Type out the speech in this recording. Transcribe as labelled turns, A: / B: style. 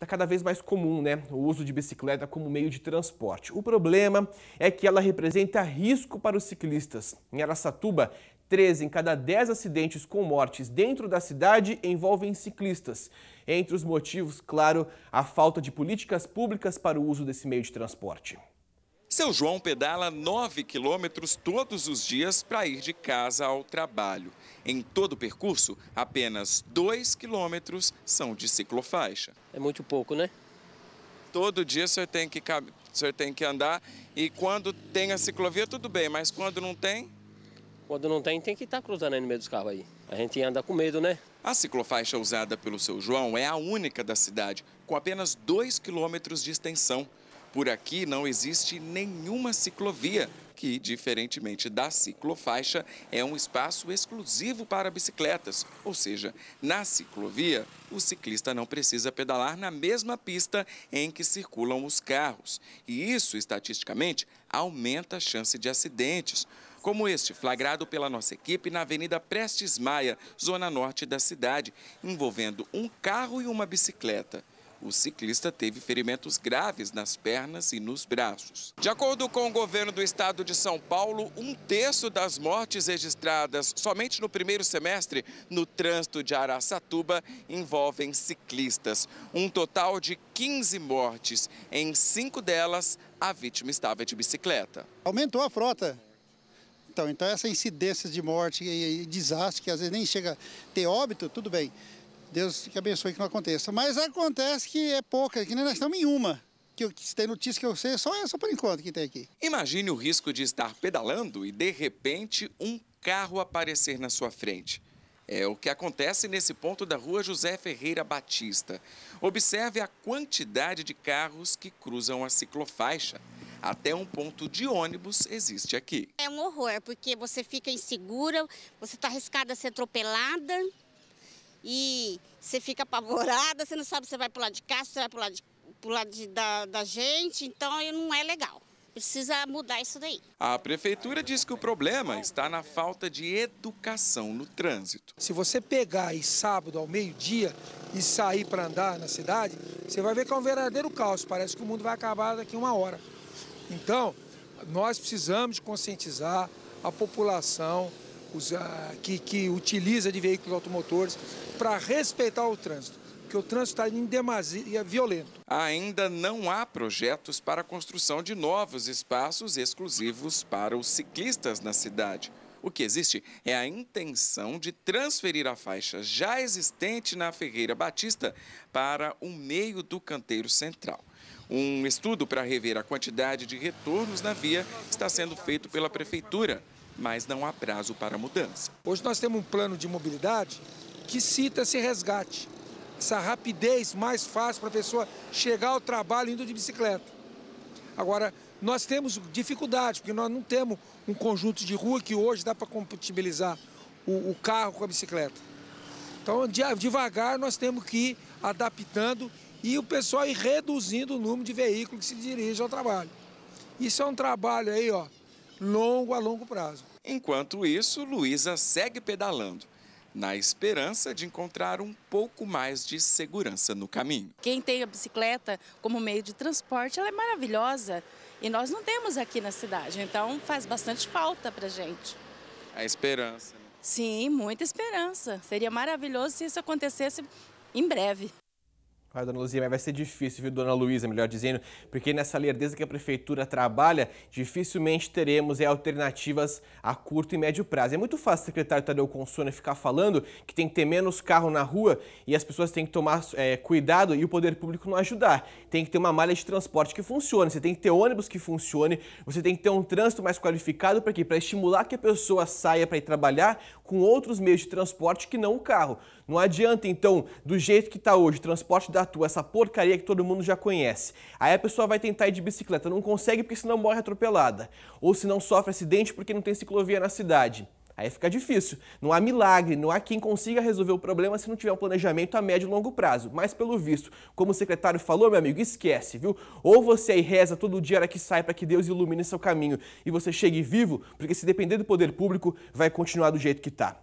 A: está cada vez mais comum, né? O uso de bicicleta como meio de transporte. O problema é que ela representa risco para os ciclistas. Em Aracatuba, 13 em cada 10 acidentes com mortes dentro da cidade envolvem ciclistas. Entre os motivos, claro, a falta de políticas públicas para o uso desse meio de transporte.
B: Seu João pedala 9 quilômetros todos os dias para ir de casa ao trabalho. Em todo o percurso, apenas 2 quilômetros são de ciclofaixa. É muito pouco, né? Todo dia o senhor tem que, o senhor tem que andar e quando tem a ciclovia, tudo bem, mas quando não tem? Quando não tem, tem que estar tá cruzando aí no meio dos carros aí. A gente anda com medo, né? A ciclofaixa usada pelo seu João é a única da cidade, com apenas 2 quilômetros de extensão. Por aqui não existe nenhuma ciclovia, que, diferentemente da ciclofaixa, é um espaço exclusivo para bicicletas. Ou seja, na ciclovia, o ciclista não precisa pedalar na mesma pista em que circulam os carros. E isso, estatisticamente, aumenta a chance de acidentes. Como este, flagrado pela nossa equipe na Avenida Prestes Maia, zona norte da cidade, envolvendo um carro e uma bicicleta. O ciclista teve ferimentos graves nas pernas e nos braços. De acordo com o governo do estado de São Paulo, um terço das mortes registradas somente no primeiro semestre no trânsito de Araçatuba envolvem ciclistas. Um total de 15 mortes. Em cinco delas, a vítima estava de bicicleta.
C: Aumentou a frota. Então, então essa incidência de morte e desastre, que às vezes nem chega a ter óbito, tudo bem. Deus que abençoe que não aconteça. Mas acontece que é pouca, que nem nós estamos em uma. Que, eu, que tem notícia que eu sei, é só essa é por enquanto que tem aqui.
B: Imagine o risco de estar pedalando e, de repente, um carro aparecer na sua frente. É o que acontece nesse ponto da rua José Ferreira Batista. Observe a quantidade de carros que cruzam a ciclofaixa. Até um ponto de ônibus existe aqui. É um horror, porque você fica insegura, você está arriscada a ser atropelada e você fica apavorada, você não sabe se vai pular lado de cá, se vai pular, lado, de, pro lado de, da, da gente, então não é legal. Precisa mudar isso daí. A prefeitura diz que o problema está na falta de educação no trânsito.
C: Se você pegar aí sábado ao meio-dia e sair para andar na cidade, você vai ver que é um verdadeiro caos. Parece que o mundo vai acabar daqui uma hora. Então, nós precisamos conscientizar a população ah, que, que utiliza de veículos automotores, para respeitar o trânsito, porque o trânsito está em demasia violento.
B: Ainda não há projetos para a construção de novos espaços exclusivos para os ciclistas na cidade. O que existe é a intenção de transferir a faixa já existente na Ferreira Batista para o meio do canteiro central. Um estudo para rever a quantidade de retornos na via está sendo feito pela Prefeitura mas não há prazo para mudança.
C: Hoje nós temos um plano de mobilidade que cita esse resgate, essa rapidez mais fácil para a pessoa chegar ao trabalho indo de bicicleta. Agora, nós temos dificuldades, porque nós não temos um conjunto de rua que hoje dá para compatibilizar o, o, carro com a bicicleta. Então, devagar, nós temos que ir adaptando e o pessoal ir reduzindo o número de veículos que se dirigem ao trabalho. Isso é um trabalho aí, ó, longo a longo prazo.
B: Enquanto isso, Luísa segue pedalando na esperança de encontrar um pouco mais de segurança no caminho. Quem tem a bicicleta como meio de transporte, ela é maravilhosa e nós não temos aqui na cidade, então faz bastante falta para gente.
A: A esperança. Né?
B: Sim, muita esperança. Seria maravilhoso se isso acontecesse em breve.
A: Ah, dona Luzia, mas vai ser difícil, viu, dona Luísa, melhor dizendo, porque nessa lerdeza que a prefeitura trabalha, dificilmente teremos é, alternativas a curto e médio prazo. É muito fácil o secretário Tadeu Consona ficar falando que tem que ter menos carro na rua e as pessoas têm que tomar é, cuidado e o poder público não ajudar. Tem que ter uma malha de transporte que funcione, você tem que ter ônibus que funcione, você tem que ter um trânsito mais qualificado para quê? Para estimular que a pessoa saia para ir trabalhar com outros meios de transporte que não o carro. Não adianta, então, do jeito que está hoje, o transporte da tua, essa porcaria que todo mundo já conhece. Aí a pessoa vai tentar ir de bicicleta, não consegue porque senão morre atropelada. Ou se não sofre acidente porque não tem ciclovia na cidade. Aí fica difícil. Não há milagre, não há quem consiga resolver o problema se não tiver um planejamento a médio e longo prazo. Mas pelo visto, como o secretário falou, meu amigo, esquece, viu? Ou você aí reza todo dia hora que sai para que Deus ilumine seu caminho e você chegue vivo, porque se depender do poder público, vai continuar do jeito que está.